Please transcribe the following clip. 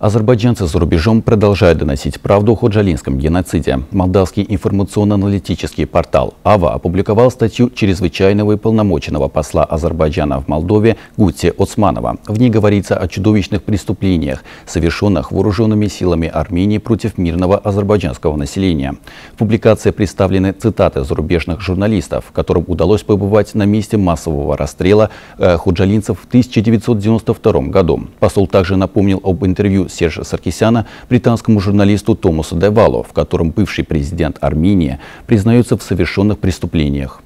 Азербайджанцы за рубежом продолжают доносить правду о ходжалинском геноциде. Молдавский информационно-аналитический портал АВА опубликовал статью чрезвычайного и полномоченного посла Азербайджана в Молдове Гути Оцманова. В ней говорится о чудовищных преступлениях, совершенных вооруженными силами Армении против мирного азербайджанского населения. В публикации представлены цитаты зарубежных журналистов, которым удалось побывать на месте массового расстрела э, ходжалинцев в 1992 году. Посол также напомнил об интервью Сержа Саркисяна британскому журналисту Томасу Девалу, в котором бывший президент Армении признается в совершенных преступлениях.